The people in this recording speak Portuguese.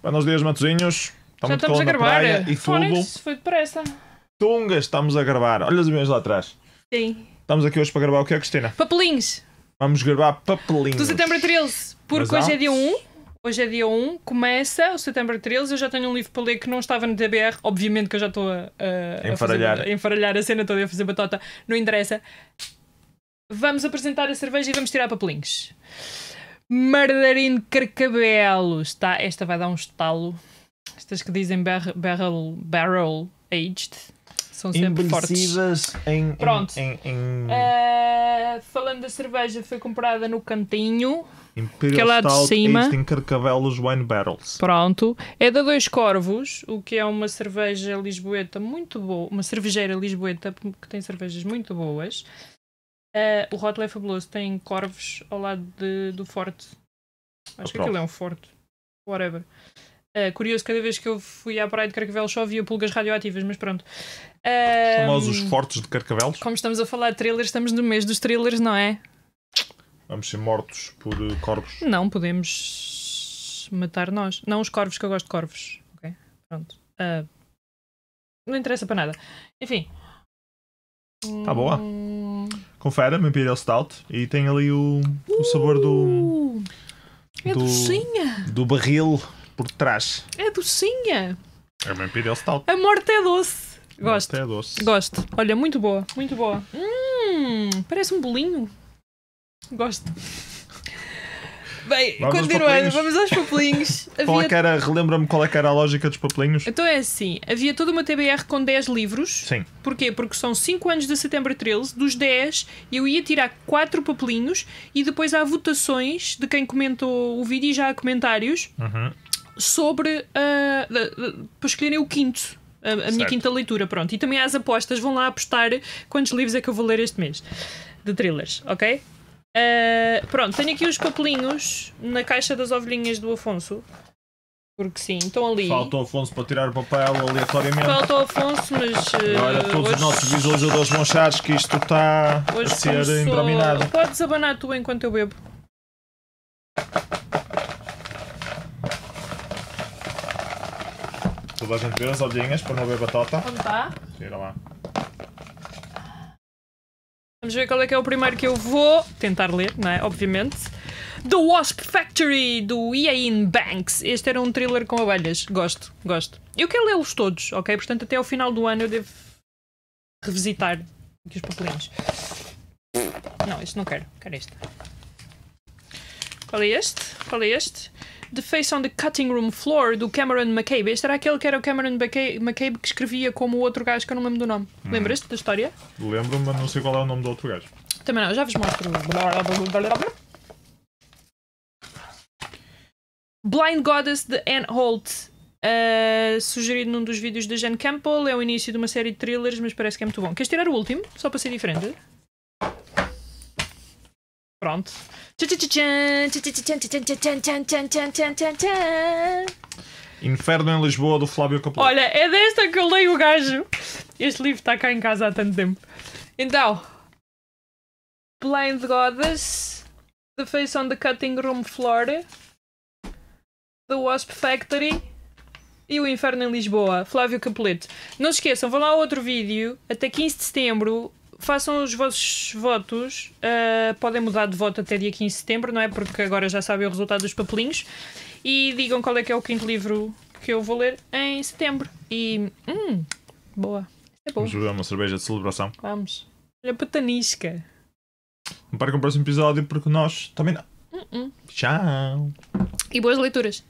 Para nós dias matosinhos Está Já estamos a gravar. E tudo. foi depressa. Tunga, estamos a gravar. Olha os meus lá atrás. Sim. Estamos aqui hoje para gravar o que é, Cristina? Papelinhos. Vamos gravar papelinhos. Do setembro 13, porque Mas hoje é dia 1. Hoje é dia 1, começa o setembro 13. Eu já tenho um livro para ler que não estava no TBR. Obviamente que eu já estou a, a, enfaralhar. Fazer, a enfaralhar a cena toda e a fazer batota. Não interessa. Vamos apresentar a cerveja e vamos tirar papelinhos. Mardarino Carcabelo. Está, esta vai dar um estalo. Estas que dizem barrel, barrel, aged são sempre fortes. Em, Pronto. Em, em, em... Uh, falando da cerveja, foi comprada no cantinho. Imperial que é lá Stout de cima. em Carcavelos Wine Barrels. Pronto. É da Dois Corvos, o que é uma cerveja lisboeta muito boa. Uma cervejeira lisboeta que tem cervejas muito boas. Uh, o rótulo é fabuloso, tem corvos ao lado de, do forte. Acho que aquilo é um forte. Whatever. Uh, curioso, cada vez que eu fui à praia de Carcavelos só via pulgas radioativas, mas pronto. Uh, Famosos fortes de Carcavelos. Como estamos a falar de trailers, estamos no mês dos trailers, não é? Vamos ser mortos por eh, corvos. Não, podemos matar nós. Não os corvos, que eu gosto de corvos. Ok, pronto. Uh, não interessa para nada. Enfim. Tá boa. Hum, confere fera, uma Imperial Stout, e tem ali o, o sabor do. Uh! É do, docinha! Do barril por trás. É docinha! É uma Imperial Stout. A morte é doce. Gosto. Morte é doce. Gosto. Olha, muito boa, muito boa. Hum, parece um bolinho. Gosto. Bem, vamos continuando, vamos aos papelinhos. havia... Qual é era, relembra-me qual é que era a lógica dos papelinhos? Então é assim: havia toda uma TBR com 10 livros. Sim. Porquê? Porque são 5 anos de setembro 13, dos 10, eu ia tirar 4 papelinhos e depois há votações de quem comentou o vídeo e já há comentários uhum. sobre. Uh, para escolherem o quinto. A, a minha quinta leitura, pronto. E também há as apostas, vão lá apostar quantos livros é que eu vou ler este mês de thrillers, ok? Uh, pronto, tenho aqui os papelinhos na caixa das ovelhinhas do Afonso. Porque sim, estão ali. Falta o Afonso para tirar o papel aleatoriamente. Falta o Afonso, mas. Uh, eh, Olha, todos hoje... os nossos visualizadores vão achar que isto está hoje a ser começou... embraminado. Podes abanar tu enquanto eu bebo. Toda a gente vê as ovelhinhas para não ver batota. Onde está? Tira lá. Vamos ver qual é que é o primeiro que eu vou tentar ler, não é? Obviamente. The Wasp Factory, do Iain Banks. Este era um thriller com abelhas. Gosto, gosto. Eu quero é lê-los todos, ok? Portanto, até ao final do ano eu devo revisitar aqui os papelinhos. Não, este não quero. Quero este. Qual é este? Qual é este? The Face on the Cutting Room Floor do Cameron McCabe. Este era aquele que era o Cameron McCabe que escrevia como o outro gajo que eu não lembro do nome. Hum. Lembras-te da história? Lembro-me, mas não sei qual é o nome do outro gajo. Também não, já vos mostro. Blind Goddess de Anne Holt. Uh, sugerido num dos vídeos da Jen Campbell, é o início de uma série de thrillers, mas parece que é muito bom. Queres tirar o último? Só para ser diferente? Pronto. Inferno em Lisboa, do Flávio Capelão. Olha, é desta que eu leio o gajo. Este livro está cá em casa há tanto tempo. Então. Blind Goddess. The Face on the Cutting Room Floor. The Wasp Factory. E o Inferno em Lisboa, Flávio Capelete. Não se esqueçam, vão lá ao outro vídeo. Até 15 de setembro façam os vossos votos. Uh, podem mudar de voto até dia 15 de setembro, não é? Porque agora já sabem o resultado dos papelinhos. E digam qual é que é o quinto livro que eu vou ler em setembro. E. Hum, boa. É boa. Vamos beber uma cerveja de celebração. Vamos. Olha, patanisca. Não com o próximo episódio porque nós também não. Uh -uh. Tchau. E boas leituras.